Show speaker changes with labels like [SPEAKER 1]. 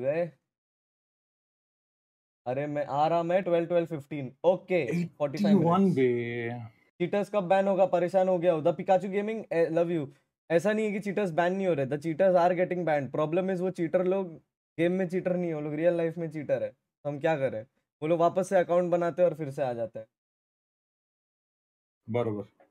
[SPEAKER 1] वे अरे मैं आ
[SPEAKER 2] रहा मैं twelve twelve fifteen okay forty five cheaters कब बैन होगा परेशान हो गया हो पिकाचू गेमिंग लव यू ऐसा नहीं है कि चीटर्स बैन नहीं हो रहे the cheaters are getting ban problem is वो चीटर लोग गेम में चीटर नहीं हो लोग रियल लाइफ में चीटर है तो हम क्या करें
[SPEAKER 3] वो लोग वापस से अकाउंट बनाते हैं और फिर से आ जाते हैं बरोबर